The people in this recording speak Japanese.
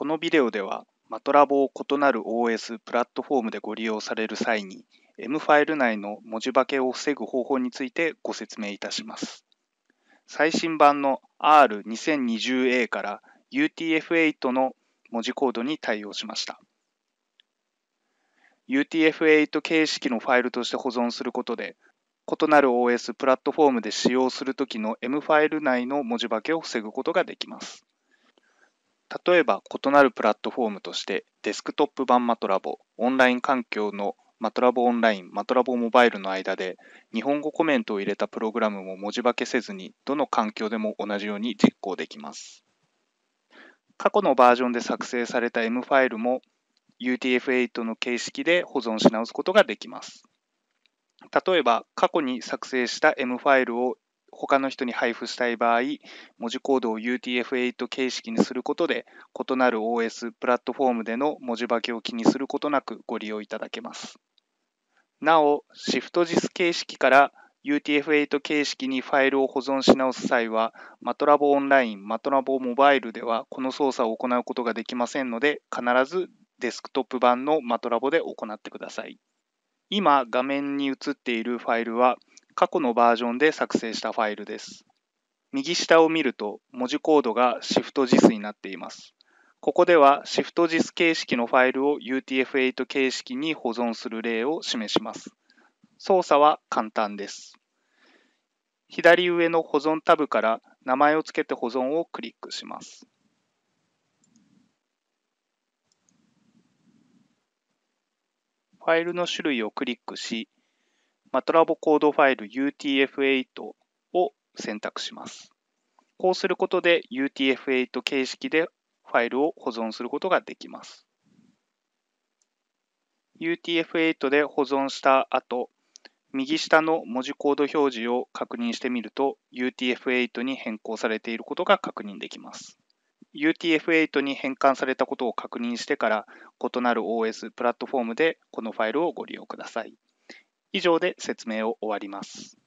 このビデオでは、マトラボを異なる OS プラットフォームでご利用される際に、M ファイル内の文字化けを防ぐ方法についてご説明いたします。最新版の R2020A から UTF-8 の文字コードに対応しました。UTF-8 形式のファイルとして保存することで、異なる OS プラットフォームで使用するときの M ファイル内の文字化けを防ぐことができます。例えば異なるプラットフォームとしてデスクトップ版マトラボ、オンライン環境のマトラボオンライン、マトラボモバイルの間で日本語コメントを入れたプログラムも文字化けせずにどの環境でも同じように実行できます。過去のバージョンで作成された M ファイルも UTF-8 の形式で保存し直すことができます。例えば過去に作成した M ファイルを他の人に配布したい場合、文字コードを UTF-8 形式にすることで、異なる OS、プラットフォームでの文字化けを気にすることなくご利用いただけます。なお、ShiftJIS 形式から UTF-8 形式にファイルを保存し直す際は、MATLAB オンライン、MATLAB モバイルではこの操作を行うことができませんので、必ずデスクトップ版の MATLAB で行ってください。今、画面に映っているファイルは、過去のバージョンで作成したファイルです。右下を見ると文字コードが ShiftGIS になっています。ここでは ShiftGIS 形式のファイルを UTF-8 形式に保存する例を示します。操作は簡単です。左上の保存タブから名前を付けて保存をクリックします。ファイルの種類をクリックし、マトラボコードファイル UTF-8 を選択します。こうすることで UTF-8 形式でファイルを保存することができます。UTF-8 で保存した後、右下の文字コード表示を確認してみると UTF-8 に変更されていることが確認できます。UTF-8 に変換されたことを確認してから異なる OS プラットフォームでこのファイルをご利用ください。以上で説明を終わります。